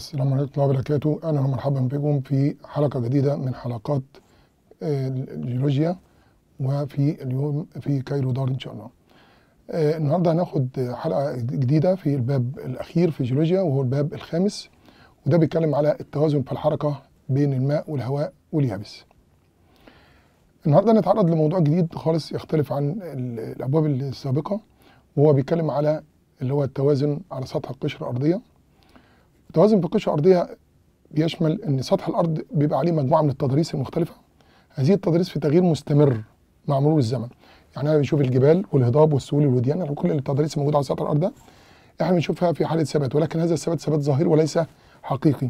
السلام عليكم ورحمة الله وبركاته أهلا ومرحبا بكم في حلقة جديدة من حلقات آه، الجيولوجيا وفي اليوم في كايرو دار إن شاء الله آه، النهاردة هناخد حلقة جديدة في الباب الأخير في الجيولوجيا وهو الباب الخامس وده بيتكلم على التوازن في الحركة بين الماء والهواء واليابس النهاردة نتعرض لموضوع جديد خالص يختلف عن الأبواب السابقة وهو بيتكلم على اللي هو التوازن على سطح القشرة الأرضية التوازن في القشره الارضيه بيشمل ان سطح الارض بيبقى عليه مجموعه من التضاريس المختلفه هذه التضاريس في تغيير مستمر مع مرور الزمن يعني انا بنشوف الجبال والهضاب والسهول والوديان يعني كل التضاريس الموجوده على سطح الارض ده احنا بنشوفها في حاله ثبات ولكن هذا الثبات ثبات ظاهر وليس حقيقي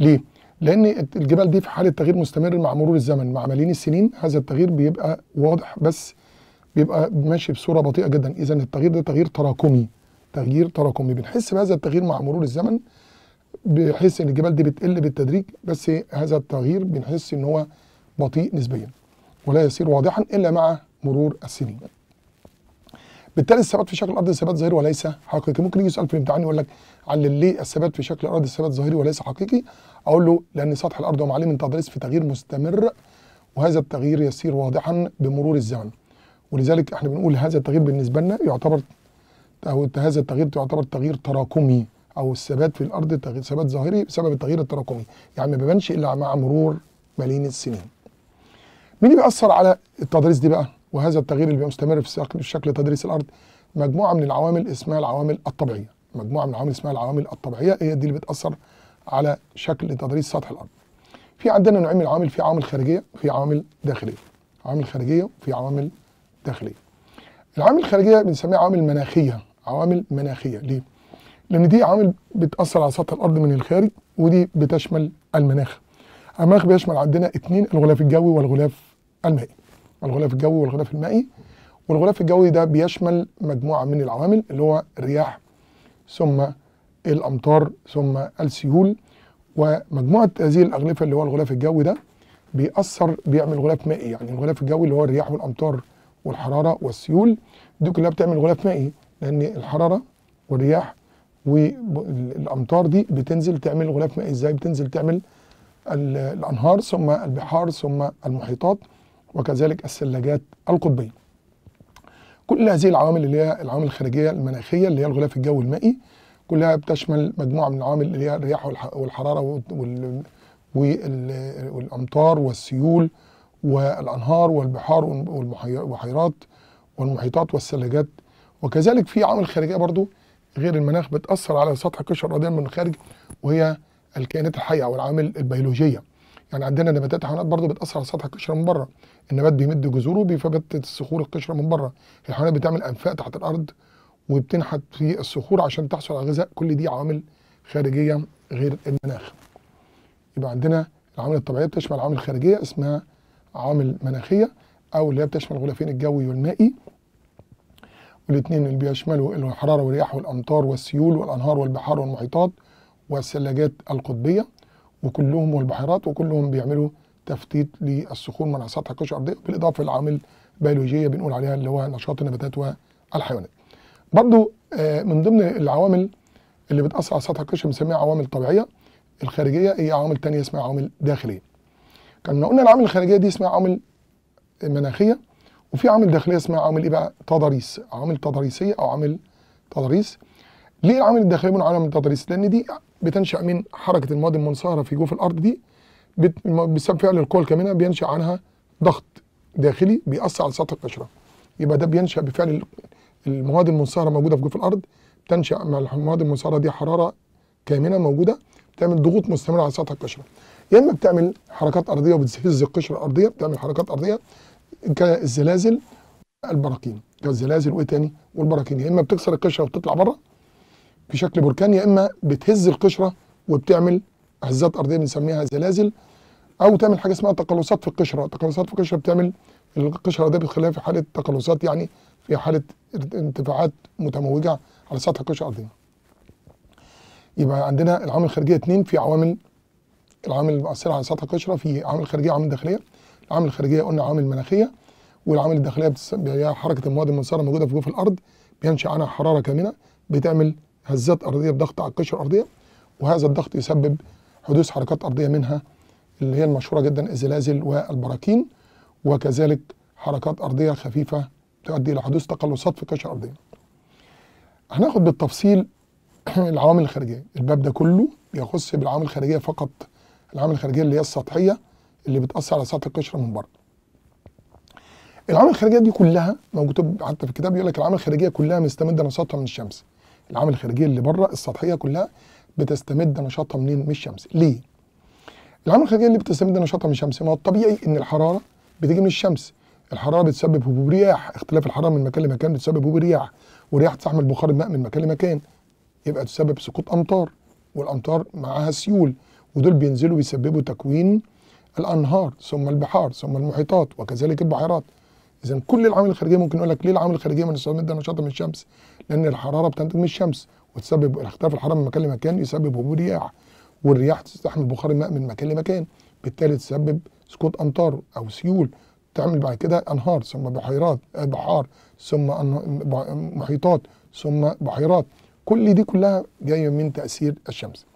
ليه لان الجبال دي في حاله تغيير مستمر مع مرور الزمن مع ملايين السنين هذا التغيير بيبقى واضح بس بيبقى ماشي بصوره بطيئه جدا اذا التغيير ده تغيير تراكمي تغيير تراكمي بنحس بهذا التغيير مع مرور الزمن بحيث ان الجبال دي بتقل بالتدريج بس هذا التغيير بنحس ان هو بطيء نسبيا ولا يصير واضحا الا مع مرور السنين بالتالي الثبات في شكل الارض ثبات ظاهري وليس حقيقي ممكن يجي سؤال في الامتحان يقول لك علل ليه الثبات في شكل الارض ثبات ظاهري وليس حقيقي اقول له لان سطح الارض ومعاليه من تضاريس في تغيير مستمر وهذا التغيير يصير واضحا بمرور الزمن ولذلك احنا بنقول هذا التغيير بالنسبه لنا يعتبر او هذا التغيير يعتبر تغيير تراكمي او الثبات في الارض ثبات ظاهري بسبب التغيير التراكمي يعني ما بيبانش الا مع مرور ملايين السنين مين اللي بيأثر على التضاريس دي بقى وهذا التغيير اللي بيستمر في شكل تضاريس الارض مجموعه من العوامل اسمها العوامل الطبيعيه مجموعه من العوامل اسمها العوامل الطبيعيه هي دي اللي بتأثر على شكل تضاريس سطح الارض في عندنا نوعين من العوامل في عوامل خارجيه في عوامل داخليه عوامل خارجيه وفي عوامل داخليه العوامل الخارجيه بنسميها عوامل مناخيه عوامل مناخيه ليه لان دي عامل بتاثر على سطح الارض من الخارج ودي بتشمل المناخ المناخ بيشمل عندنا اثنين الغلاف الجوي والغلاف المائي الغلاف الجوي والغلاف المائي والغلاف الجوي ده بيشمل مجموعه من العوامل اللي هو الرياح ثم الامطار ثم السيول ومجموعه هذه الاغلفه اللي هو الغلاف الجوي ده بيأثر بيعمل غلاف مائي يعني الغلاف الجوي اللي هو الرياح والامطار والحراره والسيول دي كلها بتعمل غلاف مائي لان الحراره والرياح والامطار دي بتنزل تعمل غلاف مائي ازاي بتنزل تعمل الانهار ثم البحار ثم المحيطات وكذلك الثلاجات القطبيه كل هذه العوامل اللي هي العوامل الخارجيه المناخيه اللي هي الغلاف الجوي المائي كلها بتشمل مجموعه من العوامل اللي هي الرياح والحراره والامطار والسيول والانهار والبحار والبحيرات والمحيطات والثلاجات وكذلك في عوامل خارجيه برضو غير المناخ بتاثر على سطح القشره الارضيه من الخارج وهي الكائنات الحيه او العوامل البيولوجيه يعني عندنا نباتات حيوانات برضه بتاثر على سطح القشره من بره النبات بيمد جذوره بيفبتت صخور القشره من بره الحيوانات بتعمل انفاق تحت الارض وبتنحت في الصخور عشان تحصل على غذاء كل دي عوامل خارجيه غير المناخ يبقى عندنا العوامل الطبيعيه بتشمل عوامل خارجيه اسمها عوامل مناخيه او اللي هي بتشمل الغلافين الجوي والمائي الاثنين اللي بيشملوا الحرارة والرياح والأمطار والسيول والأنهار والبحار والمحيطات والثلاجات القطبية وكلهم والبحيرات وكلهم بيعملوا تفتيت للصخور من على سطح القشرة الأرضية بالإضافة لعوامل بيولوجية بنقول عليها اللي هو نشاط النباتات والحيوانات. برضو آه، من ضمن العوامل اللي بتأثر على سطح القشرة بنسميها عوامل طبيعية الخارجية هي عوامل ثانيه اسمها عوامل داخلية. كنا قلنا العوامل الخارجية دي اسمها عوامل مناخية وفي عامل داخليه اسمها عامل ايه بقى؟ تضاريس، عامل تضاريسيه او عامل تضاريس. ليه العامل الداخليه من عامل تضاريس؟ لان دي بتنشا من حركه المواد المنصهره في جوف الارض دي بسبب فعل القوى الكامنه بينشا عنها ضغط داخلي بيأثر على سطح القشره. يبقى ده بينشا بفعل المواد المنصهره موجوده في جوف الارض تنشا مع المواد المنصهره دي حراره كامنه موجوده بتعمل ضغوط مستمره على سطح القشره. يا اما بتعمل حركات ارضيه وبتهز القشره الارضيه بتعمل حركات ارضيه كالزلازل البراكين كالزلازل وايه تاني والبراكين يا اما بتكسر القشره وبتطلع بره بشكل بركان يا اما بتهز القشره وبتعمل هزات ارضيه بنسميها زلازل او تعمل حاجه اسمها تقلصات في القشره تقلصات في القشره بتعمل القشره ده بتخليها في حاله تقلصات يعني في حاله ارتفاعات متموجه على سطح القشره الارضيه يبقى عندنا العوامل الخارجيه اثنين في عوامل العوامل المؤثره على سطح القشره في عوامل خارجيه وعوامل داخليه العوامل الخارجيه قلنا عوامل مناخيه والعوامل الداخليه يعني هي حركه المواد المنصهره الموجوده في جوف الارض بينشا عنها حراره كامنه بتعمل هزات ارضيه بضغط على القشره الارضيه وهذا الضغط يسبب حدوث حركات ارضيه منها اللي هي المشهوره جدا الزلازل والبراكين وكذلك حركات ارضيه خفيفه تؤدي الى حدوث تقلصات في القشره الارضيه. هناخد بالتفصيل العوامل الخارجيه، الباب ده كله يخص بالعوامل الخارجيه فقط العوامل الخارجيه اللي هي السطحيه اللي بتاثر على سطح القشره من بره العوامل الخارجيه دي كلها موجوده حتى في الكتاب بيقول لك العوامل الخارجيه كلها مستمده نشاطها من الشمس العوامل الخارجيه اللي بره السطحيه كلها بتستمد نشاطها منين من الشمس ليه العوامل الخارجيه اللي بتستمد نشاطها من الشمس ما هو الطبيعي ان الحراره بتيجي من الشمس الحراره بتسبب هبوب رياح اختلاف الحراره من مكان لمكان بتسبب هبوب رياح ورياح تستحمل بخار الماء من مكان لمكان يبقى تسبب سقوط امطار والامطار معاها سيول ودول بينزلوا بيسببوا تكوين الانهار ثم البحار ثم المحيطات وكذلك البحيرات اذا كل العوامل الخارجيه ممكن اقول لك ليه العوامل الخارجيه من السبب ده نشاطها من الشمس لان الحراره بتنتج من الشمس وتسبب اختلاف الحراره من مكان لمكان يسبب هبوب رياح والرياح تستحمل بخار الماء من مكان لمكان بالتالي تسبب سقوط امطار او سيول تعمل بعد كده انهار ثم بحيرات آه، بحار ثم محيطات ثم بحيرات كل دي كلها جايه من تاثير الشمس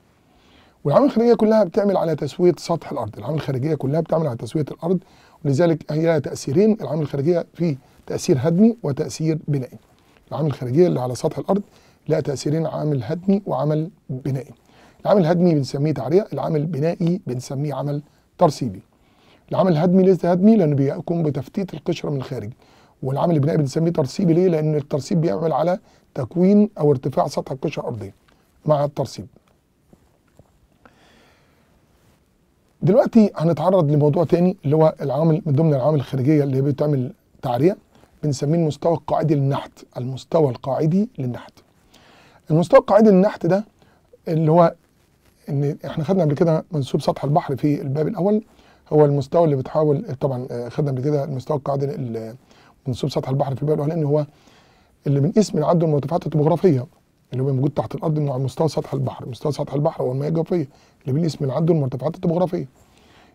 والعوامل الخارجيه كلها بتعمل على تسويه سطح الارض العوامل الخارجيه كلها بتعمل على تسويه الارض ولذلك هي تاثيرين العوامل الخارجيه في تاثير هدمي وتاثير بنائي العوامل الخارجيه اللي على سطح الارض لها تاثيرين عامل هدمي وعمل بنائي العامل الهدمي بنسميه تعريه العامل البنائي بنسميه عمل ترسيبي العمل الهدمي ليس هدمي لانه بيقوم بتفتيت القشره من الخارج والعمل البنائي بنسميه ترسيبي ليه لان الترسيب بيعمل على تكوين او ارتفاع سطح القشره الارضيه مع الترسيب دلوقتي هنتعرض لموضوع تاني اللي هو العوامل من ضمن العوامل الخارجيه اللي هي بتعمل تعريه بنسميه المستوى القاعدي للنحت المستوى القاعدي للنحت المستوى القاعدي للنحت ده اللي هو ان احنا خدنا قبل كده منسوب سطح البحر في الباب الاول هو المستوى اللي بتحاول طبعا آه، خدنا قبل كده المستوى القاعدي منسوب سطح البحر في الباب الاول لان هو اللي بنقيس من عدد المرتفعات الطبوغرافيه اللي هو موجود تحت الارض على مستوى سطح البحر مستوى سطح البحر هو المياه الجوفيه اللي بنقيس من عنده المرتفعات الطبوغرافيه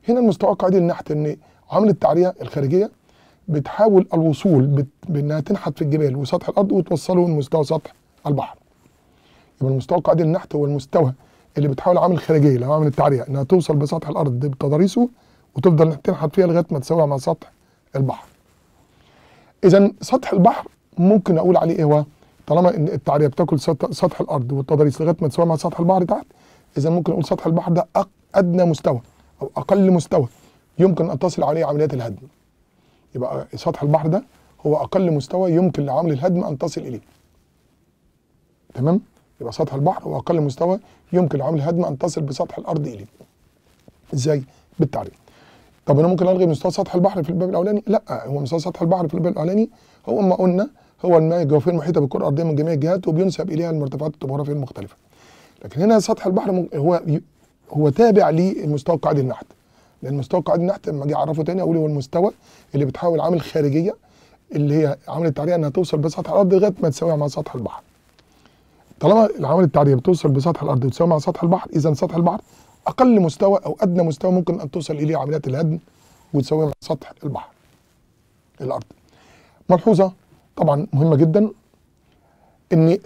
هنا المستوى القاعدي النحت ان عامل التعريه الخارجيه بتحاول الوصول بت... بانها تنحت في الجبال وسطح الارض وتوصله لمستوى سطح البحر يبقى المستوى القاعدي النحت هو المستوى اللي بتحاول عامل الخارجيه اللي هو عامل التعريه انها توصل بسطح الارض بتضاريسه وتفضل تنحت فيها لغايه ما تساوي مع سطح البحر اذا سطح البحر ممكن اقول عليه ايه هو طالما ان التعريه بتاكل سطح الارض والتضاريس لغايه ما تساوي مع سطح البحر تحت اذا ممكن نقول سطح البحر ده ادنى مستوى او اقل مستوى يمكن ان تصل عليه عمليات الهدم يبقى سطح البحر ده هو اقل مستوى يمكن لعمل الهدم ان تصل اليه تمام يبقى سطح البحر هو اقل مستوى يمكن لعمل الهدم ان تصل بسطح الارض اليه ازاي بالتعريه طب انا ممكن الغي مستوى سطح البحر في الباب الاولاني لا هو مستوى سطح البحر في الباب الاولاني هو ما قلنا هو الماء الجوفي المحيط بالكره الارضيه من جميع الجهات وبينسب اليها المرتفعات الطبوغرافيه المختلفه لكن هنا سطح البحر هو هو تابع لمستوى قاعد النحت لان مستوى قاعد النحت لما اجي اعرفه تاني اقول هو المستوى اللي بتحاول عامل خارجيه اللي هي عامل التعريه انها توصل بسطح الارض لغايه ما تساويها مع سطح البحر طالما العوامل التعريه بتوصل بسطح الارض وتساوي مع سطح البحر اذا سطح البحر اقل مستوى او ادنى مستوى ممكن ان توصل اليه عمليات الهدم وتساوي مع سطح البحر الارض ملحوظه طبعا مهمه جدا ان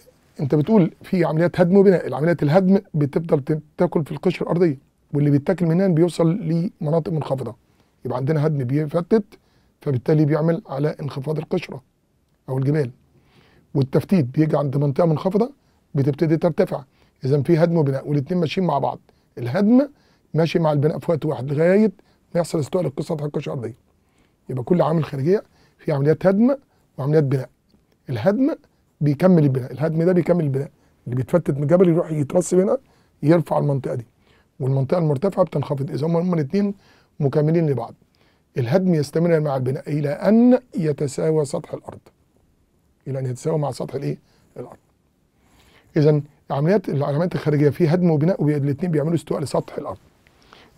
انت بتقول في عمليات هدم وبناء العمليات الهدم بتفضل تاكل في القشره الارضيه واللي بيتاكل منها بيوصل لمناطق منخفضه يبقى عندنا هدم بيفتت فبالتالي بيعمل على انخفاض القشره او الجبال والتفتيت بيجي عند منطقه منخفضه بتبتدي ترتفع اذا في هدم وبناء والاثنين ماشيين مع بعض الهدم ماشي مع البناء في وقت واحد لغايه ما يحصل استواء للقصه القشره الارضيه يبقى كل عامل خارجيه في عمليات هدم وعمليات بناء الهدم بيكمل البناء الهدم ده بيكمل البناء اللي بيتفتت من جبل يروح يترسب هنا يرفع المنطقه دي والمنطقه المرتفعه بتنخفض اذا هما الاثنين مكملين لبعض الهدم يستمر مع البناء الى ان يتساوى سطح الارض الى ان يتساوى مع سطح الايه الارض اذا عمليات العمليات الخارجيه في هدم وبناء الاثنين بيعملوا استواء لسطح الارض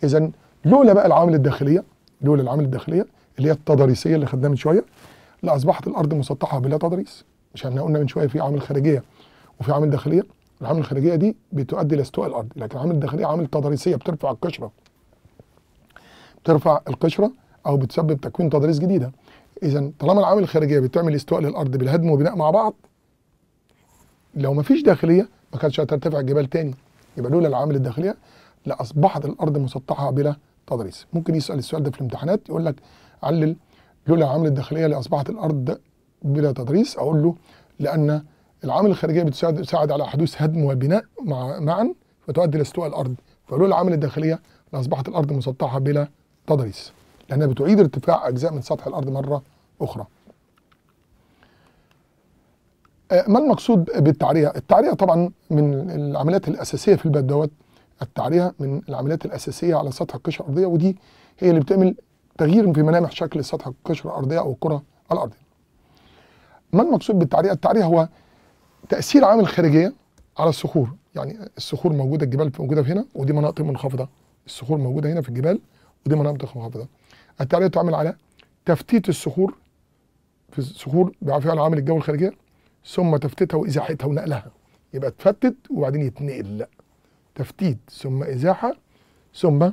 اذا لولا بقى العوامل الداخليه لولا العوامل الداخليه اللي هي التضاريسيه اللي خدناها من شويه لاصبحت الارض مسطحه بلا تضريس مش احنا قلنا من شويه في عوامل خارجيه وفي عوامل داخليه العوامل الخارجيه دي بتؤدي لاستواء الارض لكن العوامل الداخليه عوامل تضريسيه بترفع القشره بترفع القشره او بتسبب تكوين تضاريس جديده اذا طالما العوامل الخارجيه بتعمل استواء للارض بالهدم وبناء مع بعض لو ما فيش داخليه ما كانتش هترتفع الجبال تاني يبقى لولا العوامل الداخليه لاصبحت الارض مسطحه بلا تضاريس ممكن يسال السؤال ده في الامتحانات يقول لك علل لولا عامل الداخليه لاصبحت الارض بلا تضريس اقول له لان العوامل الخارجيه بتساعد تساعد على حدوث هدم وبناء مع معا فتؤدي لاستواء الارض فلولا العوامل الداخليه لاصبحت الارض مسطحه بلا تضريس لانها بتعيد ارتفاع اجزاء من سطح الارض مره اخرى. آه، ما المقصود بالتعريه؟ التعريه طبعا من العمليات الاساسيه في الباب دوت التعريه من العمليات الاساسيه على سطح القشره الارضيه ودي هي اللي بتعمل تغيير في ملامح شكل سطح القشره الارضيه او الكره الارضيه. ما المقصود بالتعرية؟ التعرية هو تأثير عامل خارجية على الصخور، يعني الصخور موجودة الجبال موجودة هنا ودي مناطق منخفضة، الصخور موجودة هنا في الجبال ودي مناطق منخفضة. التعرية تعمل على تفتيت الصخور في الصخور بفعل عامل الجو الخارجية ثم تفتيتها وإزاحتها ونقلها. يبقى تفتت وبعدين يتنقل. تفتيت ثم إزاحة ثم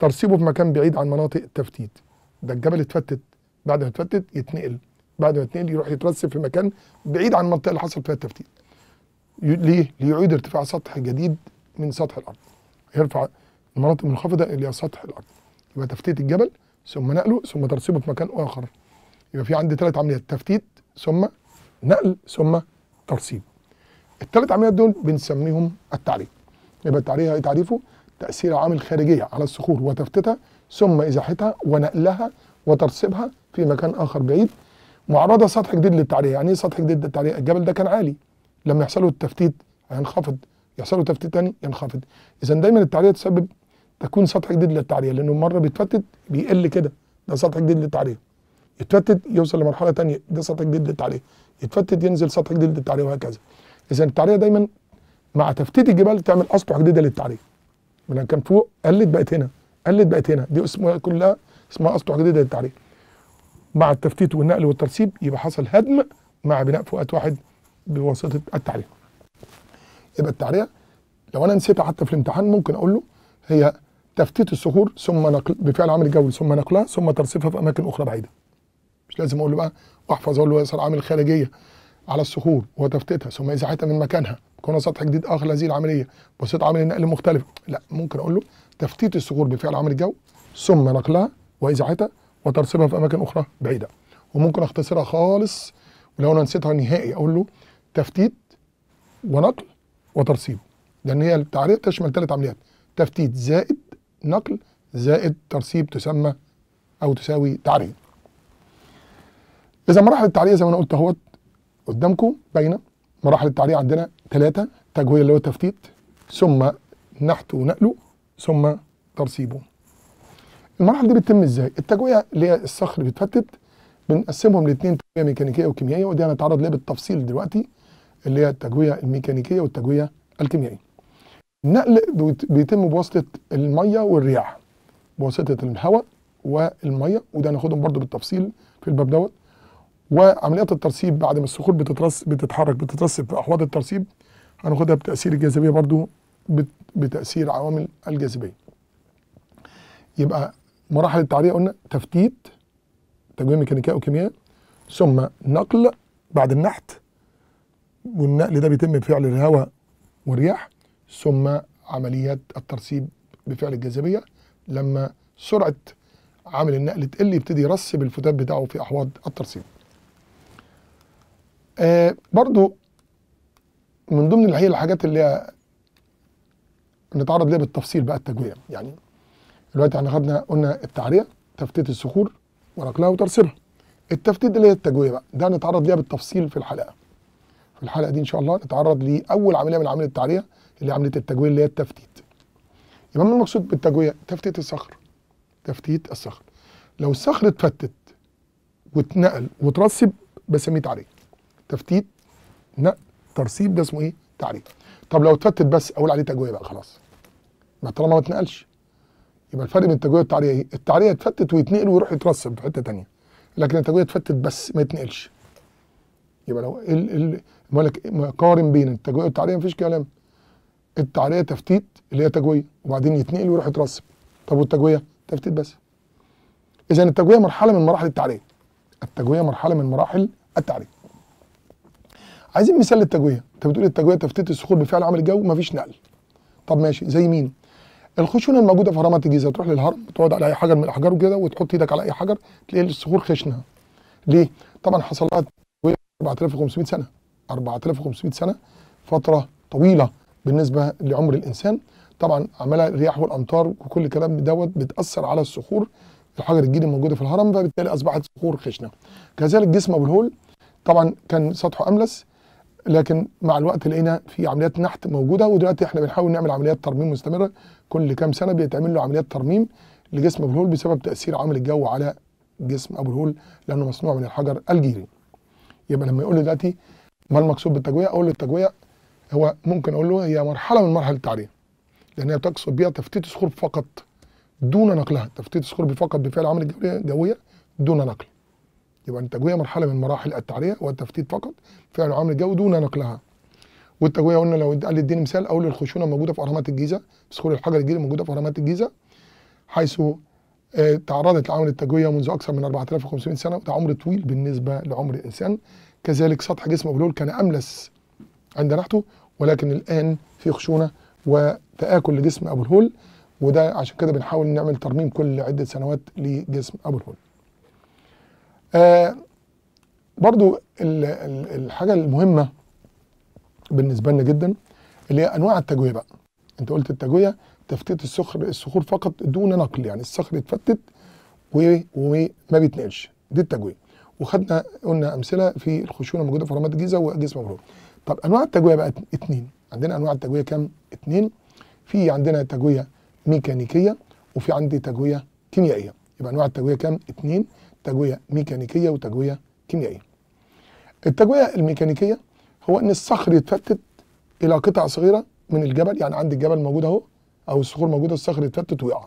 ترسيبه في مكان بعيد عن مناطق التفتيت. ده الجبل اتفتت بعد ما اتفتت يتنقل بعد ما يتنقل يروح يترسب في مكان بعيد عن المنطقه اللي حصل فيها التفتيت ليه؟ ليعيد ارتفاع سطح جديد من سطح الارض يرفع المناطق المنخفضه الى سطح الارض يبقى تفتيت الجبل ثم نقله ثم ترسيبه في مكان اخر يبقى في عندي ثلاث عمليات تفتيت ثم نقل ثم ترسيب الثلاث عمليات دول بنسميهم التعريف يبقى التعريف تعريفه تاثير عوامل خارجيه على الصخور وتفتيتها ثم إزاحتها ونقلها وترسيبها في مكان آخر بعيد معرضة سطح جديد للتعرية يعني إيه سطح جديد للتعرية الجبل ده كان عالي لما يحصل له التفتيت هينخفض يحصل له تفتيت ثاني ينخفض إذا دايما التعرية تسبب تكون سطح جديد للتعرية لأنه مرة بيتفتت بيقل كده ده سطح جديد للتعرية يتفتت يوصل لمرحلة ثانيه ده سطح جديد للتعرية يتفتت ينزل سطح جديد للتعرية وهكذا إذا التعرية دايما مع تفتيت الجبال تعمل أسطح جديدة للتعرية من كان فوق قلت بقت هنا قلت بقت هنا دي اسمها كلها اسمها اسطح جديده للتعريب مع التفتيت والنقل والترسيب يبقى حصل هدم مع بناء فؤاد واحد بواسطه التعرية يبقى التعرية لو انا نسيتها حتى في الامتحان ممكن اقول له هي تفتيت الصخور ثم نقل بفعل عامل جوي ثم نقلها ثم ترصيفها في اماكن اخرى بعيده مش لازم اقول له بقى واحفظ اقول له يصل عامل خارجيه على الصخور وتفتيتها ثم ازاحتها من مكانها كون سطح جديد اخر هذه العمليه بواسطه عامل النقل مختلف لا ممكن اقول له تفتيت الصخور بفعل عمل الجو ثم نقلها وازعتها وترسيبها في اماكن اخرى بعيده وممكن اختصرها خالص ولو انا نسيتها نهائي اقول له تفتيت ونقل وترسيب لان هي التعريف تشمل ثلاث عمليات تفتيت زائد نقل زائد ترسيب تسمى او تساوي تعريض اذا مراحل التعريق زي ما انا قلت اهوت قدامكم باينه مراحل التعريق عندنا ثلاثه تجويل اللي هو التفتيت ثم نحت ونقله ثم ترسيبه المرحله دي بتتم ازاي التجويه اللي هي الصخر بيتفتت بنقسمهم لاثنين تجويه ميكانيكيه وكيميائيه ودي هنتعرض ليها بالتفصيل دلوقتي اللي هي التجويه الميكانيكيه والتجويه الكيميائيه النقل بيتم بواسطه الميه والرياح بواسطه الهواء والميه وده هناخدهم برضو بالتفصيل في الباب دوت وعمليات الترسيب بعد ما الصخور بتترس بتتحرك بتترسب في احواض الترسيب هناخدها بتاثير الجاذبيه بت بتاثير عوامل الجاذبيه يبقى مراحل التعريه قلنا تفتيت تجميع ميكانيكيه وكيمياء ثم نقل بعد النحت والنقل ده بيتم بفعل الهواء والرياح ثم عمليات الترسيب بفعل الجاذبيه لما سرعه عامل النقل تقل يبتدي يرسب الفتات بتاعه في احواض الترسيب. آه برضو من ضمن الحقيقه الحاجات اللي هي نتعرض ليها بالتفصيل بقى التجويه يعني دلوقتي احنا خدنا قلنا التعريه تفتيت الصخور ورقلها وترسيبها التفتيت اللي هي التجويه بقى ده نتعرض ليها بالتفصيل في الحلقه في الحلقه دي ان شاء الله نتعرض لاول عمليه من عمليه التعريه اللي هي عمليه التجويه اللي هي التفتيت يبقى ما المقصود بالتجويه تفتيت الصخر تفتيت الصخر لو الصخر اتفتت واتنقل وترسب بسميه تعريه تفتيت نقل ترسيب ده اسمه ايه تعريه طب لو اتفتت بس اقول عليه تجويه بقى خلاص ما طالما ما اتنقلش يبقى الفرق بين التجويه والتعريه ايه؟ التعريه يتفتت ويتنقل ويروح يترسب في حته ثانيه لكن التجويه يتفتت بس ما يتنقلش يبقى لو ال ال قارن بين التجويه والتعريه مفيش كلام التعريه تفتيت اللي هي تجويه وبعدين يتنقل ويروح يترسب طب والتجويه تفتيت بس اذا التجويه مرحله من مراحل التعريه التجويه مرحله من مراحل التعريه عايزين مثال للتجويه انت بتقول التجويه تفتيت الصخور بفعل عامل الجو مفيش نقل طب ماشي زي مين الخشونه الموجوده في هرمات الجيزه تروح للهرم تقعد على اي حجر من الاحجار وكده وتحط ايدك على اي حجر تلاقي الصخور خشنه ليه طبعا حصل لها 4500 سنه 4500 سنه فتره طويله بالنسبه لعمر الانسان طبعا عملها الرياح والامطار وكل الكلام دوت بتاثر على الصخور الحجر الجديد الموجوده في الهرم فبالتالي اصبحت صخور خشنه كذلك جسم ابو الهول طبعا كان سطحه املس لكن مع الوقت لقينا في عمليات نحت موجوده ودلوقتي احنا بنحاول نعمل عمليات ترميم مستمره كل كام سنه بيتعمل له عمليات ترميم لجسم ابو الهول بسبب تاثير عامل الجو على جسم ابو الهول لانه مصنوع من الحجر الجيري يبقى لما يقول لي دلوقتي ما المقصود بالتجويه اقول له التجويه هو ممكن اقول له هي مرحله من مراحل لان لانها تقصد بها تفتيت الصخور فقط دون نقلها تفتيت الصخور فقط بفعل عمل الجويه دون نقل يبقى التجويه مرحله من مراحل التعريه والتفتيت فقط فعل عامل الجو دون نقلها والتجويه قلنا لو قال اديني مثال اول الخشونه موجوده في اهرامات الجيزه صخور الحجر الجيري موجوده في اهرامات الجيزه حيث آه، تعرضت لعمل التجويه منذ اكثر من 4500 سنه وده عمر طويل بالنسبه لعمر الانسان كذلك سطح جسم ابو كان املس عند نحته ولكن الان في خشونه وتاكل لجسم ابو الهول وده عشان كده بنحاول نعمل ترميم كل عده سنوات لجسم ابو الهول آه برضو الحاجة المهمة بالنسبة لنا جدا اللي هي أنواع التجوية بقى أنت قلت التجوية تفتيت الصخر الصخور فقط دون نقل يعني الصخر يتفتت وما بيتنقلش دي التجوية وخدنا قلنا أمثلة في الخشونة الموجودة في رمات الجيزة وجسم مبرور طب أنواع التجوية بقى اتنين عندنا أنواع التجوية كام؟ اتنين في عندنا تجوية ميكانيكية وفي عندي تجوية كيميائية يبقى أنواع التجوية كام؟ اتنين تجويه ميكانيكيه وتجويه كيميائيه. التجويه الميكانيكيه هو ان الصخر يتفتت الى قطع صغيره من الجبل يعني عندي الجبل موجود اهو او الصخور موجوده الصخر يتفتت ويقع.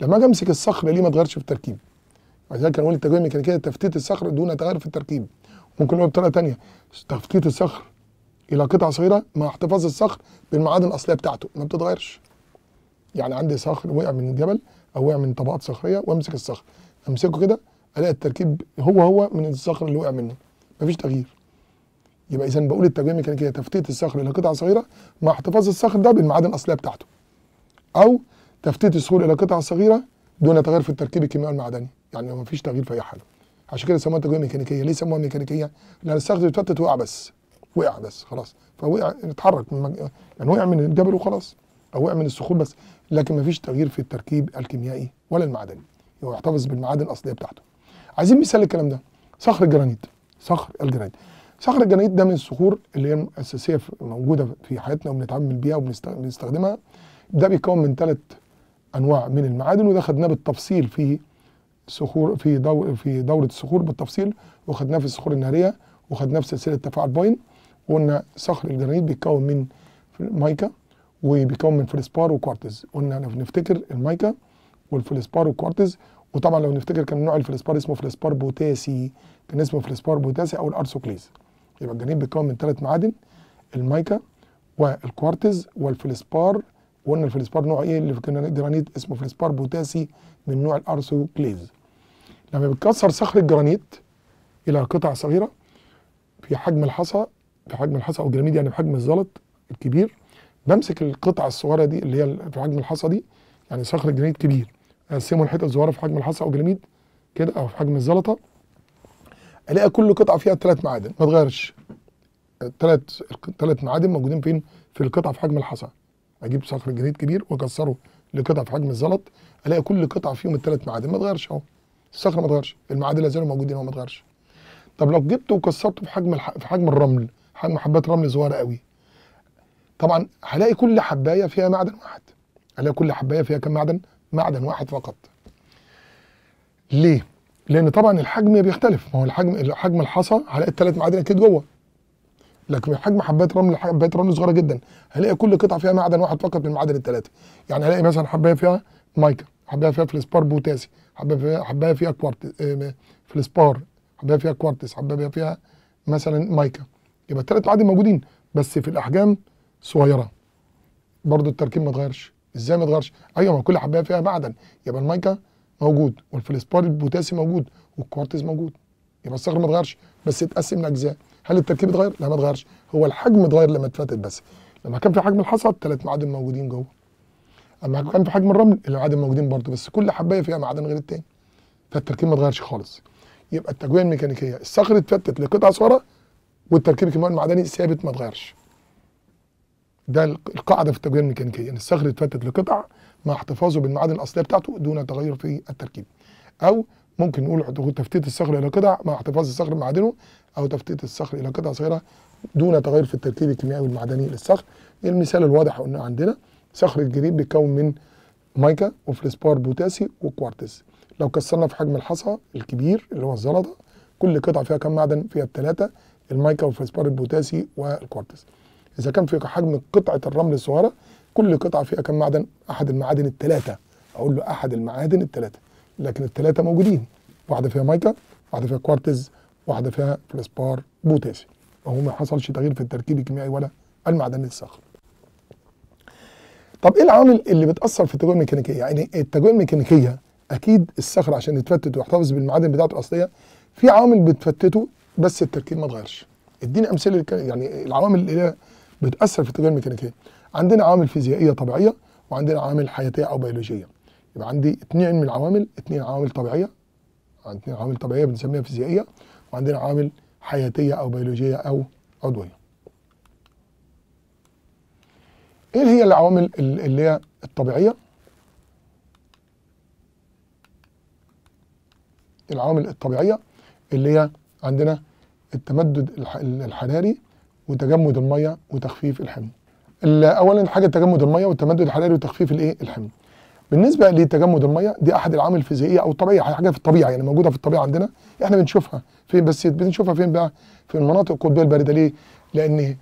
لما اجي امسك الصخر ليه ما اتغيرش في التركيب؟ عشان كان اقول التجويه الميكانيكيه تفتيت الصخر دون تغير في التركيب. ممكن نقول بطريقه ثانيه تفتيت الصخر الى قطع صغيره مع احتفاظ الصخر بالمعادن الاصليه بتاعته ما بتتغيرش. يعني عندي صخر وقع من الجبل او وقع من طبقات صخريه وامسك الصخر امسكه كده الاقي التركيب هو هو من الصخر اللي وقع منه مفيش تغيير يبقى اذا بقول الترجمه الميكانيكيه تفتيت الصخر الى قطع صغيره مع احتفاظ الصخر ده بالمعادن الاصليه بتاعته او تفتيت الصخور الى قطع صغيره دون تغير في التركيب الكيميائي المعدني يعني مفيش تغيير في اي حاجه عشان كده سموها تجميع ميكانيكيه ليه سموها ميكانيكيه لان الصخر اتفتت وقع بس وقع بس خلاص فوقع اتحرك من مج... يعني وقع من الجبل وخلاص او وقع من الصخور بس لكن مفيش تغيير في التركيب الكيميائي ولا المعدني يحتفظ بالمعادن الاصليه بتاعته عايزين مثال للكلام ده صخر الجرانيت صخر الجرانيت صخر الجرانيت ده من الصخور اللي هي اساسيه موجوده في حياتنا وبنتعامل بيها وبنستخدمها ده بيتكون من ثلاث انواع من المعادن وده خدناه بالتفصيل في صخور في دور في دوره الصخور بالتفصيل وخدناه في الصخور الناريه وخدناه في سلسله تفاعل باين وقلنا صخر الجرانيت بيتكون من مايكا وبيكون من فلسبار وكوارتز قلنا نفتكر المايكا والفلسبار والكوارتز وطبعا لو نفتكر كان نوع الفلسبار اسمه فلسبار بوتاسي كان اسمه فلسبار بوتاسي او الارسوكليز يبقى الجرانيت بيتكون من ثلاث معادن المايكا والكوارتز والفلسبار وقلنا الفلسبار نوع ايه اللي في جرانيت اسمه فلسبار بوتاسي من نوع الارسوكليز لما بتكسر صخر الجرانيت الى قطع صغيره في حجم الحصى في حجم الحصى او الجرانيت يعني بحجم الزلط الكبير بمسك القطعه الصغيره دي اللي هي في حجم الحصى دي يعني صخر جرانيت كبير اقسمه الحتة صغيره في حجم الحصى او جلاميد كده او في حجم الزلطه الاقي كل قطعه فيها ثلاث معادن ما تغيرش ثلاث ثلاث معادن موجودين فين في القطعه في حجم الحصى اجيب صخر جديد كبير واكسره لقطع في حجم الزلط الاقي كل قطعه فيهم الثلاث معادن ما تغيرش اهو الصخر ما تغيرش المعادن لا زالوا موجودين اهو ما تغيرش طب لو جبته وكسرته في حجم الح... في حجم الرمل حجم حبات رمل صغيره قوي طبعا هلاقي كل حبايه فيها معدن واحد هلاقي كل حبايه فيها كم معدن معدن واحد فقط ليه لان طبعا الحجم بيختلف ما هو الحجم حجم الحصى هلاقي الثلاث معادن اكيد جوه لكن حجم حبات رمل حبات رمل صغيره جدا هلاقي كل قطعه فيها معدن واحد فقط من المعادن الثلاثه يعني هلاقي مثلا حبايه فيها مايكا حبايه فيها فلسبار بوتاسي حبايه فيها حبايه فيها كوارت آه، فلسبار حبايه فيها كوارتز حبايه فيها مثلا مايكا يبقى الثلاث معادن موجودين بس في الاحجام صغيره برضو التركيب ما اتغيرش ازاي ما اتغيرش ايوه ما كل حبايه فيها معدن يبقى المايكا موجود والفلسبار البوتاسي موجود والكوارتز موجود يبقى الصخر ما اتغيرش بس اتقسم لاجزاء هل التركيب اتغير لا ما اتغيرش هو الحجم اتغير لما اتفتت بس لما كان في حجم الحصى الثلاث معادن موجودين جوه اما كان في حجم الرمل المعادن موجودين برضه بس كل حبايه فيها معدن غير الثاني فالتركيب ما اتغيرش خالص يبقى التجويه الميكانيكيه الصخر اتفتت لقطع صغيره والتركيب الكيماوي المعدني ثابت ما اتغيرش ده القاعده في التجربه الميكانيكيه ان الصخر يتفتت لقطع مع احتفاظه بالمعادن الاصليه بتاعته دون تغير في التركيب او ممكن نقول تفتيت الصخر الى قطع مع احتفاظ الصخر بمعادنه او تفتيت الصخر الى قطع صغيره دون تغير في التركيب الكيميائي والمعدني للصخر المثال الواضح قلنا عندنا صخر الجريب بيتكون من مايكا وفلسبار بوتاسي وكوارتز لو كسرنا في حجم الحصى الكبير اللي هو الزلطه كل قطعه فيها كم معدن فيها الثلاثه المايكا وفلسبار البوتاسي والكوارتز اذا كان في حجم قطعه الرمل الصغيره كل قطعه فيها كم معدن احد المعادن الثلاثه اقول له احد المعادن الثلاثه لكن الثلاثه موجودين واحده فيها مايكا واحده فيها كوارتز واحده فيها فلسبار بوتاسي وهو ما حصلش تغيير في التركيب الكيميائي ولا المعدن الصخر طب ايه العوامل اللي بتاثر في التجويه الميكانيكيه يعني التجويه الميكانيكيه اكيد الصخر عشان يتفتت ويحتفظ بالمعادن بتاعته الاصليه في عوامل بتفتته بس التركيب ما اتغيرش اديني امثله يعني العوامل اللي هي بتاثر في التجاره الميكانيكيه عندنا عوامل فيزيائيه طبيعيه وعندنا عوامل حياتيه او بيولوجيه يبقى عندي اثنين من العوامل اثنين عوامل طبيعيه عندنا عوامل طبيعيه بنسميها فيزيائيه وعندنا عوامل حياتيه او بيولوجيه او عضويه ايه هي العوامل اللي هي الطبيعيه العوامل الطبيعيه اللي هي عندنا التمدد الحراري وتجمد الميه وتخفيف الحمل اولا حاجه تجمد الميه والتمدد الحراري وتخفيف الايه الحمل بالنسبه لتجمد الميه دي احد العوامل الفيزيائيه او الطبيعيه حاجه في الطبيعه يعني موجوده في الطبيعه عندنا احنا بنشوفها فين بس بنشوفها فين بقى في المناطق القطبيه البارده ليه لان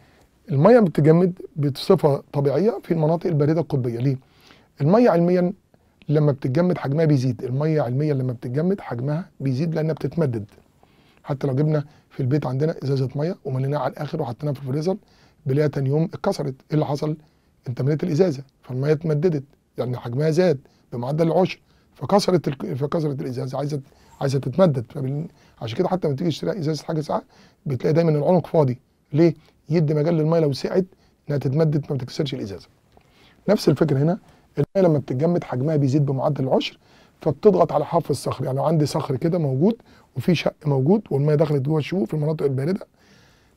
الميه بتجمد بصفه طبيعيه في المناطق البارده القطبيه ليه الميه علميا لما بتتجمد حجمها بيزيد الميه علميا لما بتتجمد حجمها بيزيد لانها بتتمدد حتى لو جبنا في البيت عندنا ازازه ميه ومليناها على الاخر وحطيناها في الفريزر بلاقيها تاني يوم اتكسرت ايه اللي حصل؟ انت مليت الازازه فالميه اتمددت يعني حجمها زاد بمعدل العشر فكسرت ال... فكسرت الازازه عايزه عايزه تتمدد فبال... عشان كده حتى لما تيجي تشتري ازازه حاجه ساعه بتلاقي دايما العنق فاضي ليه؟ يدي مجال للميه لو سعت انها تتمدد ما بتكسرش الازازه. نفس الفكره هنا الميه لما بتتجمد حجمها بيزيد بمعدل العشر فبتضغط على حافة الصخر يعني لو عندي صخر كده موجود وفي شق موجود والميه دخلت جوه الشقوق في المناطق البارده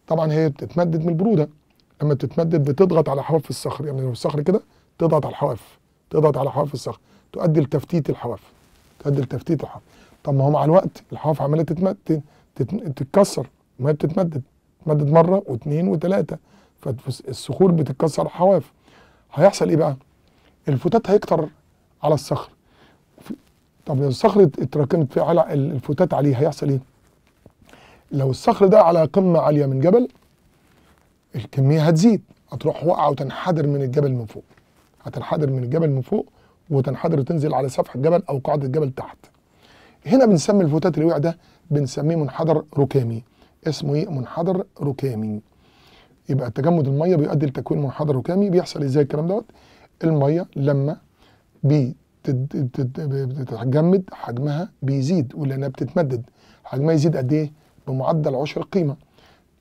طبعا هي بتتمدد من البروده لما بتتمدد بتضغط على حواف الصخر يعني لو الصخر كده تضغط على الحواف تضغط على حواف الصخر تؤدي لتفتيت الحواف تؤدي لتفتيت الحواف طب ما هو مع الوقت الحواف عماله تتمدد تتكسر ما بتتمدد تتمدد مره واثنين وثلاثه فالصخور بتتكسر الحواف هيحصل ايه بقى؟ الفتات هيكتر على الصخر طب لو الصخر اتراكمت في على الفتات عليه هيحصل ايه؟ لو الصخر ده على قمة عالية من جبل الكمية هتزيد هتروح واقعة وتنحدر من الجبل من فوق هتنحدر من الجبل من فوق وتنحدر وتنزل على سفح الجبل او قاعدة الجبل تحت هنا بنسمي الفتات اللي وقع ده بنسميه منحدر ركامي اسمه ايه؟ منحدر ركامي يبقى تجمد الميه بيؤدي لتكوين منحدر ركامي بيحصل ازاي الكلام دوت؟ الميه لما بي بتتجمد حجمها بيزيد ولانها بتتمدد حجمها يزيد قد ايه بمعدل عشر قيمه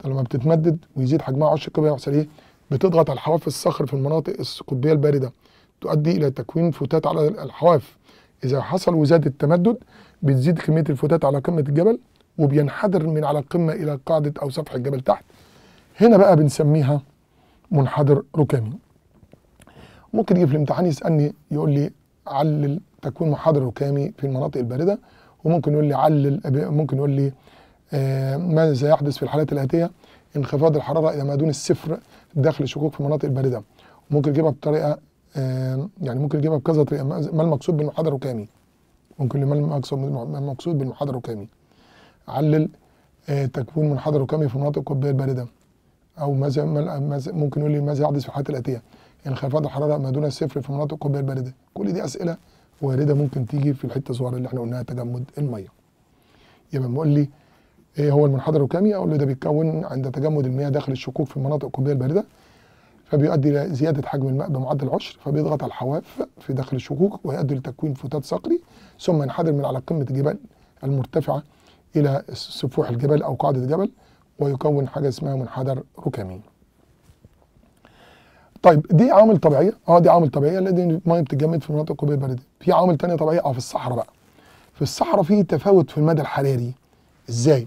لما بتتمدد ويزيد حجمها عشر قيمه يحصل ايه بتضغط على حواف الصخر في المناطق القطبيه البارده تؤدي الى تكوين فتات على الحواف اذا حصل وزاد التمدد بتزيد كميه الفتات على قمه الجبل وبينحدر من على القمه الى قاعده او سطح الجبل تحت هنا بقى بنسميها منحدر ركامي ممكن يجي في الامتحان يسالني يقول لي علل تكوين محاضر ركامي في المناطق البارده وممكن يقول لي علل ممكن يقول لي آه، ماذا سيحدث في الحالات الاتيه انخفاض الحراره الى ما دون الصفر داخل الشقوق في المناطق البارده ممكن يجيبها بطريقه يعني ممكن يجيبها بكذا طريقه ما المقصود بالمحاضر الركامي ممكن ما المقصود بالمحاضر الركامي علل آه، تكوين منحدر ركامي في مناطق القطبيه البارده او ماذا ممكن يقول لي ماذا يحدث في الحالات الاتيه انخفاض يعني الحراره ما دون الصفر في مناطق القبه البارده كل دي اسئله وارده ممكن تيجي في الحته الصغيره اللي احنا قلناها تجمد الميه يبقى بيقول لي ايه هو المنحدر الكمي اقول له ده بيتكون عند تجمد المياه داخل الشقوق في المناطق القبه البارده فبيؤدي الى زياده حجم الماء بمعدل العشر فبيضغط على الحواف في داخل الشقوق ويؤدي لتكوين فتات صقري ثم ينحدر من على قمه الجبال المرتفعه الى سفوح الجبل او قاعده الجبل ويكون حاجه اسمها منحدر ركامي طيب دي عوامل طبيعيه اه دي عوامل طبيعيه لان الميه بتتجمد في المناطق القطبيه البارده في عوامل ثانيه طبيعيه اه في الصحراء بقى في الصحراء في تفاوت في المدى الحراري ازاي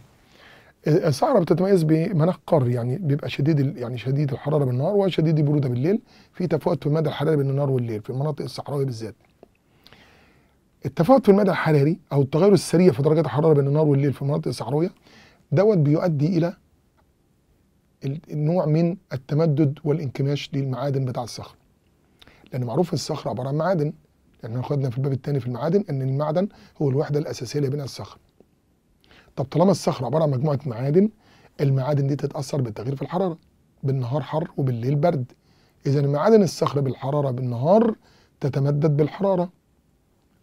الصحراء بتتميز بمناخ قاري يعني بيبقى شديد يعني شديد الحراره بالنهار وشديد البروده بالليل في تفاوت في المدى الحراري بين النهار والليل في المناطق الصحراويه بالذات التفاوت في المدى الحراري او التغير السريع في درجات الحراره بين النهار والليل في المناطق الصحراويه دوت بيؤدي الى نوع من التمدد والانكماش للمعادن بتاع الصخر لان معروف الصخر عباره عن معادن لان خدنا في الباب الثاني في المعادن ان المعدن هو الوحده الاساسيه اللي بين الصخر طب طالما الصخر عباره عن مجموعه معادن المعادن دي تتاثر بالتغيير في الحراره بالنهار حر وبالليل برد اذا معادن الصخر بالحراره بالنهار تتمدد بالحراره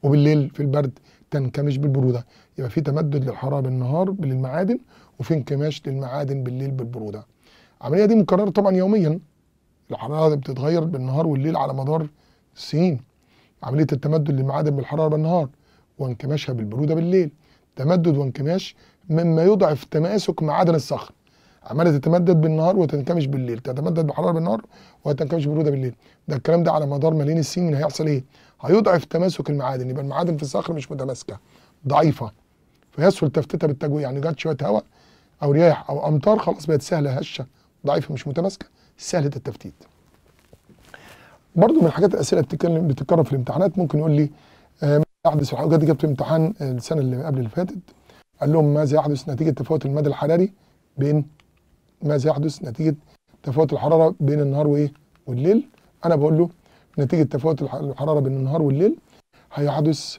وبالليل في البرد تنكمش بالبروده يبقى في تمدد للحراره بالنهار بالمعادن وفي انكماش للمعادن بالليل بالبروده العمليه دي مكرره طبعا يوميا الحراره بتتغير بالنهار والليل على مدار السنين عمليه التمدد لمعادن بالحراره بالنهار وانكماشها بالبروده بالليل تمدد وانكماش مما يضعف تماسك معادن الصخر عماله تتمدد بالنهار وتنكمش بالليل تتمدد بحراره بالنهار وتنكمش بروده بالليل ده الكلام ده على مدار ملايين السنين هيحصل ايه هيضعف تماسك المعادن يبقى المعادن في الصخر مش متماسكه ضعيفه فيسهل تفتتها بالتجويع يعني جت شويه هواء او رياح او امطار خلاص بقت سهله هشه ضعيفه مش متماسكه سهله التفتيت برضو من الحاجات الاسئله بتتكلم بتتكرر في الامتحانات ممكن يقول لي آه، ماذا يحدث الحاجات دي في امتحان آه، السنه اللي قبل اللي فاتت قال لهم ماذا يحدث نتيجه تفاوت المدى الحراري بين ماذا يحدث نتيجه تفاوت الحراره بين النهار وايه والليل انا بقول له نتيجه تفاوت الحراره بين النهار والليل هيحدث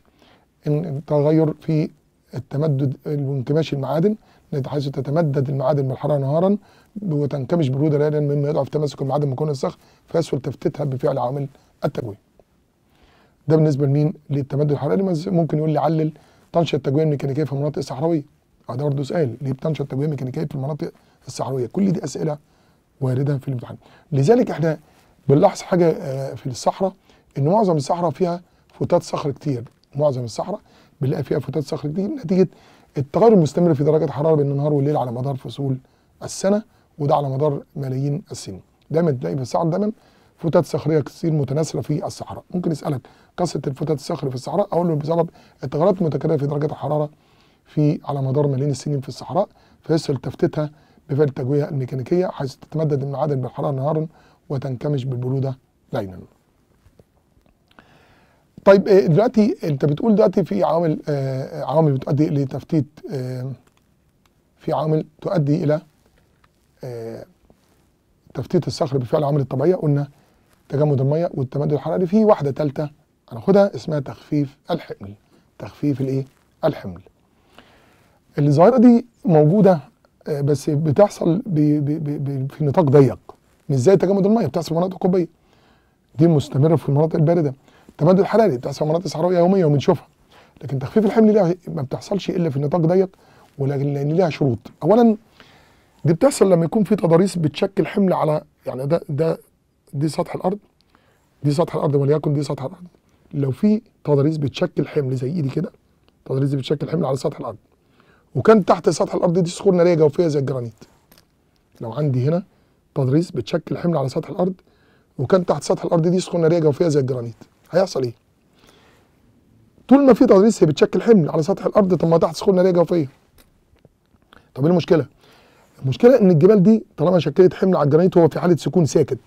تغير في التمدد وانكماش المعادن حيث تتمدد المعادن بالحراره نهارا وتنكمش برودة ريادا مما يضعف تماسك مع عدم الصخر فيسهل تفتيتها بفعل عوامل التكوين ده بالنسبه لمين للتمدد الحراري ممكن يقول لي علل طنشه التجويه الميكانيكيه في المناطق الصحراويه اه ده برضه سؤال ليه بتنشط التجويه الميكانيكيه في المناطق الصحراويه كل دي اسئله وارده في الامتحان لذلك احنا بنلاحظ حاجه آه، في الصحراء ان معظم الصحراء فيها فتات صخر كتير معظم الصحراء بنلاقي فيها فتات صخر كتير نتيجه التغير المستمر في درجات الحراره بين النهار والليل على مدار فصول السنه وده على مدار ملايين السنين دايما تلاقي في الصحراء دايما فتات صخريه كتير متناثره في الصحراء ممكن يسالك قصه الفتات الصخر في الصحراء اقول له بسبب التغيرات المتكرره في درجات الحراره في على مدار ملايين السنين في الصحراء فيصل تفتتها بفعل التجويه الميكانيكيه حيث تتمدد المعادن بالحراره نهارا وتنكمش بالبروده ليلا طيب آه، دلوقتي انت بتقول دلوقتي في عوامل آه، عوامل بتؤدي لتفتيت آه، في عوامل تؤدي الى آه، تفتيت الصخر بفعل العوامل الطبيعيه قلنا تجمد الميه والتمدد الحراري في واحده ثالثه هناخدها اسمها تخفيف الحمل تخفيف الايه الحمل الظاهره دي موجوده آه، بس بتحصل بي بي بي في نطاق ضيق مش زي تجمد الميه بتحصل في مناطق قطبيه دي مستمره في المناطق البارده التمدد الحراري بتحصل في مناطق صحراويه يوميه وبنشوفها لكن تخفيف الحمل لا ما بتحصلش الا في نطاق ضيق ولكن لان ليها شروط اولا دي بتحصل لما يكون في تضاريس بتشكل حمل على يعني ده ده دي سطح الارض دي سطح الارض وليكن دي سطح الارض لو في تضاريس بتشكل حمل زي ايدي كده تضاريس دي بتشكل حمل على سطح الارض وكان تحت سطح الارض دي صخور ناريه جوفيه زي الجرانيت لو عندي هنا تضاريس بتشكل حمل على سطح الارض وكان تحت سطح الارض دي صخور ناريه جوفيه زي الجرانيت هيحصل ايه طول ما في تضاريس هي بتشكل حمل على سطح الارض طب ما تحت صخور ناريه جوفيه طب ايه المشكله المشكله ان الجبال دي طالما شكلت حمل على الجرانيت هو في حاله سكون ساكت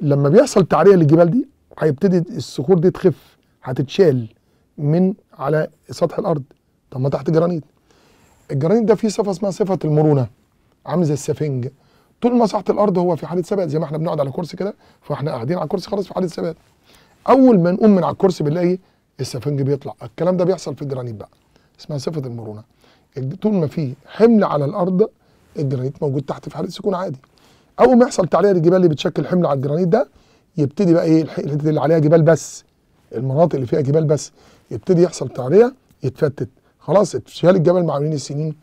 لما بيحصل تعريه للجبال دي هيبتدي الصخور دي تخف هتتشال من على سطح الارض طب ما تحت جرانيت الجرانيت ده فيه صفه اسمها صفه المرونه عامل زي السفنج طول ما سطح الارض هو في حاله ثبات زي ما احنا بنقعد على كرسي كده فاحنا قاعدين على الكرسي خلاص في حاله ثبات اول ما نقوم من على الكرسي بنلاقي السفنج بيطلع الكلام ده بيحصل في الجرانيت بقى اسمها صفه المرونه طول ما في حمل على الارض الجرانيت موجود تحت في حاله سكون عادي اول ما يحصل تعليق الجبال اللي بتشكل حمل على الجرانيت ده يبتدي بقى ايه الحته اللي عليها جبال بس المناطق اللي فيها جبال بس يبتدي يحصل تعليق يتفتت خلاص اتشال الجبل مع عاملين السنين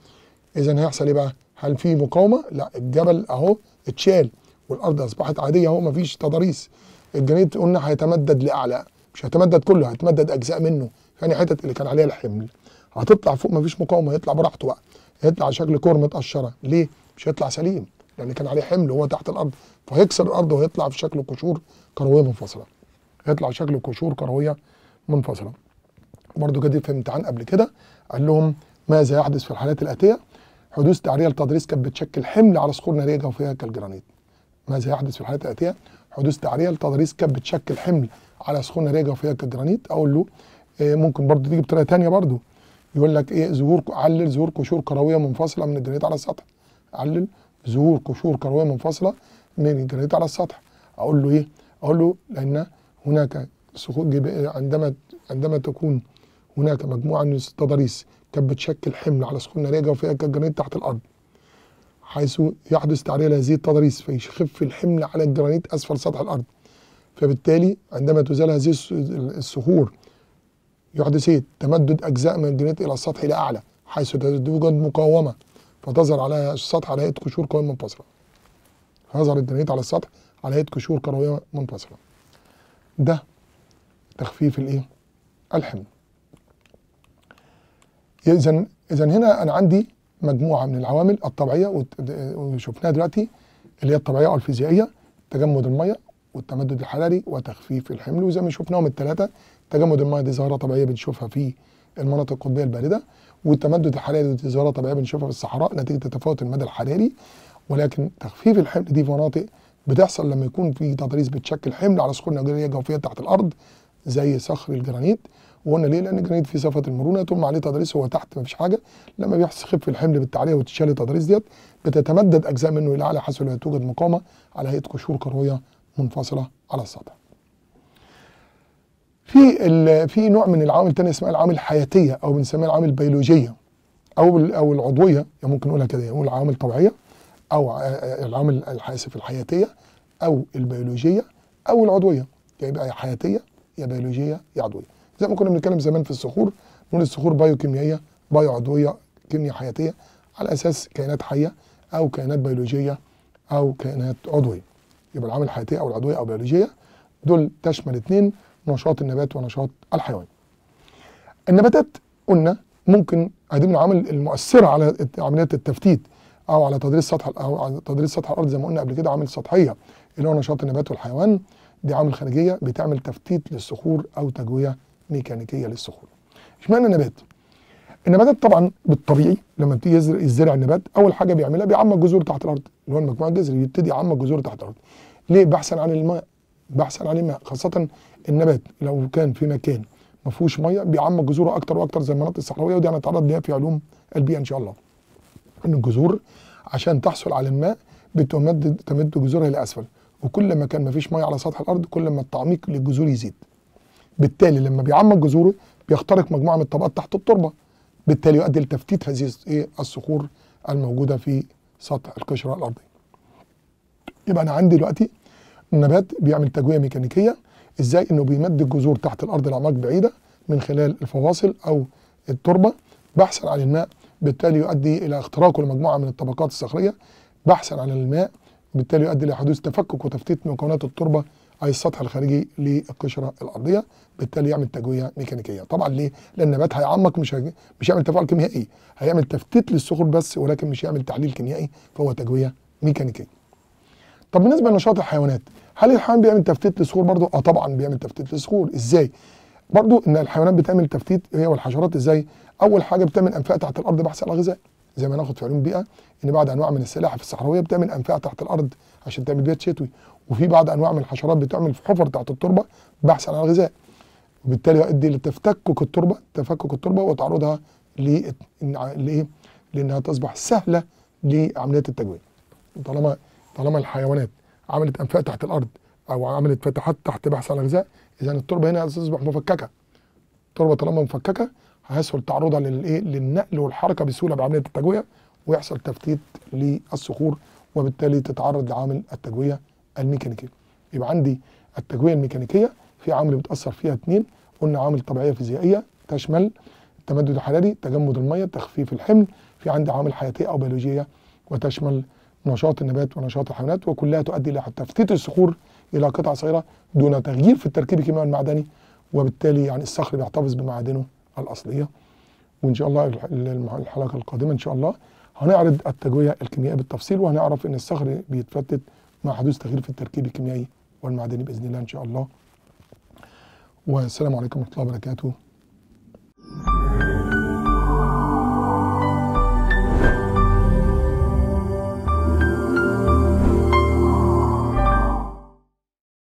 اذا هيحصل ايه بقى هل في مقاومه لا الجبل اهو اتشال والارض اصبحت عاديه اهو مفيش تضاريس الجرانيت قلنا هيتمدد لاعلى مش هيتمدد كله هيتمدد اجزاء منه يعني حتت اللي كان عليها الحمل هتطلع فوق مفيش مقاومه يطلع براحته بقى هيطلع شكل كور متقشره ليه مش هيطلع سليم لان كان عليه حمل وهو تحت الارض فهيكسر الارض وهيطلع في شكل قشور كرويه منفصله هيطلع شكل قشور كرويه منفصله برضو جدي في امتحان قبل كده قال لهم ماذا يحدث في الحالات الاتيه حدوث تعريه التضريس كانت بتشكل حمل على صخور ناريه جوفيه كالجرانيت ماذا يحدث في الحالات الاتيه حدوث تعريه التضريس كانت بتشكل حمل على صخور ناريه جوفيه كالجرانيت اقول له آه، ممكن برضو تيجي بطريقه ثانيه برضو يقول لك ايه ظهور علل ظهور قشور كرويه منفصله من الجرانيت على السطح علل ظهور قشور كرويه منفصله من الجرانيت على السطح اقول له ايه اقول له لان هناك سقوط عندما عندما تكون هناك مجموعه من التضاريس كانت بتشكل حمل على سخون ناريه جوفيه كالجرانيت تحت الارض حيث يحدث تعرية لهذه التضاريس فيخف الحمل على الجرانيت اسفل سطح الارض فبالتالي عندما تزال هذه الصخور يحدثيه تمدد أجزاء من الجرانيت إلى السطح إلى أعلى حيث توجد مقاومة فتظهر على السطح على هيئة قشور كروية منفصلة فيظهر الجرانيت على السطح على هيئة قشور كروية منفصلة ده تخفيف الإيه؟ الحمل إذا إذا هنا أنا عندي مجموعة من العوامل الطبيعية وشفناها دلوقتي اللي هي الطبيعية أو الفيزيائية تجمد المية والتمدد الحراري وتخفيف الحمل وزي ما شفناهم الثلاثة تجمد الماء دي ظاهره طبيعيه بنشوفها في المناطق القطبيه البارده والتمدد الحراري دي ظاهره طبيعيه بنشوفها في الصحراء نتيجه تفاوت المدى الحراري ولكن تخفيف الحمل دي في مناطق بتحصل لما يكون في تضاريس بتشكل حمل على صخور نجريه جوفيه تحت الارض زي صخر الجرانيت وقلنا ليه لان الجرانيت فيه صفه المرونه ثم عليه تضاريس هو تحت مفيش حاجه لما بيحصل خف الحمل بالتعليه وتشال التضاريس ديت بتتمدد اجزاء منه الى اعلى حيث لا توجد مقاومه على هيئه قشور كرويه منفصله على السطح في في نوع من العوامل الثانيه اسمها العوامل الحياتيه او بنسميها العوامل البيولوجيه او او العضويه يعني ممكن نقولها كده يعني نقول عوامل طبيعيه او العوامل اسف الحياتيه او البيولوجيه او العضويه يبقى يعني بقى حياتيه يا بيولوجيه يا عضويه زي ما كنا بنتكلم زمان في الصخور نقول الصخور بايوكيميائيه بايو عضويه كيمياء حياتيه على اساس كائنات حيه او كائنات بيولوجيه او كائنات عضويه يبقى العوامل الحياتيه او العضويه او البيولوجيه دول تشمل اثنين نشاط النبات ونشاط الحيوان النباتات قلنا ممكن هذه من العوامل المؤثره على عمليات التفتيت او على تدريس سطح او على تدريس سطح الارض زي ما قلنا قبل كده عامل سطحيه اللي هو نشاط النبات والحيوان دي عامل خارجيه بتعمل تفتيت للصخور او تجويه ميكانيكيه للصخور اشمعنى النبات النباتات طبعا بالطبيعي لما بتيجي يزرع الزرع النبات اول حاجه بيعملها بيعمق جذور تحت الارض اللي هو المجموعه الجذري بيبتدي يعمق جذور تحت الارض ليه بحثا عن الماء بحثا عن الماء خاصه النبات لو كان في مكان ما فيهوش ميه بيعمق جذوره اكتر واكتر زي المناطق الصحراويه ودي هنتعرض ليها في علوم البيئه ان شاء الله. ان الجذور عشان تحصل على الماء بتمد تمد جذورها لاسفل وكل ما كان ما فيش ميه على سطح الارض كل ما التعميق للجذور يزيد. بالتالي لما بيعمق جذوره بيخترق مجموعه من الطبقات تحت التربه بالتالي يؤدي لتفتيت هذه إيه، الصخور الموجوده في سطح القشره الارضيه. يبقى انا عندي دلوقتي النبات بيعمل تجويه ميكانيكيه ازاي انه بيمد الجذور تحت الارض لأعماق بعيده من خلال الفواصل او التربه بحثا عن الماء بالتالي يؤدي الى اختراقه لمجموعه من الطبقات الصخريه بحثا عن الماء بالتالي يؤدي الى حدوث تفكك وتفتيت مكونات التربه اي السطح الخارجي للقشره الارضيه بالتالي يعمل تجويه ميكانيكيه طبعا ليه لان النبات هيعمق مش هج... مش هيعمل تفاعل كيميائي هيعمل تفتيت للصخور بس ولكن مش هيعمل تحليل كيميائي فهو تجويه ميكانيكيه طب بالنسبه لنشاط الحيوانات هل الحيوان بيعمل تفتيت للصخور برضه اه طبعا بيعمل تفتيت للصخور ازاي برضه ان الحيوانات بتعمل تفتيت هي والحشرات ازاي اول حاجه بتعمل انفاق تحت الارض بحث عن غذاء زي ما ناخد في علوم بيئه ان بعض انواع من السلاحف الصحراويه بتعمل انفاق تحت الارض عشان تعمل بيت شتوي وفي بعض انواع من الحشرات بتعمل في حفر تحت التربه بحثا عن الغذاء وبالتالي يؤدي لتفكك التربه تفكك التربه وتعرضها لايه لانها تصبح سهله لعمليات التجميد طالما طالما الحيوانات عملت انفاق تحت الارض او عملت فتحات تحت بحث عن غذاء اذا التربه هنا هتصبح مفككه التربه طالما مفككه هيسهل تعرضها للايه للنقل والحركه بسهوله بعمليه التجويه ويحصل تفتيت للصخور وبالتالي تتعرض لعامل التجويه الميكانيكيه يبقى عندي التجويه الميكانيكيه في عامل بتاثر فيها اثنين قلنا عوامل طبيعيه فيزيائيه تشمل التمدد الحراري تجمد الميه تخفيف الحمل في عندي عوامل حياتيه او بيولوجيه وتشمل نشاط النبات ونشاط الحيوانات وكلها تؤدي الى تفتيت الصخور الى قطع صغيره دون تغيير في التركيب الكيماوي المعدني وبالتالي يعني الصخر بيحتفظ بمعادنه الاصليه وان شاء الله الحلقه القادمه ان شاء الله هنعرض التجويه الكيميائيه بالتفصيل وهنعرف ان الصخر بيتفتت مع حدوث تغيير في التركيب الكيميائي والمعدني باذن الله ان شاء الله والسلام عليكم ورحمه الله وبركاته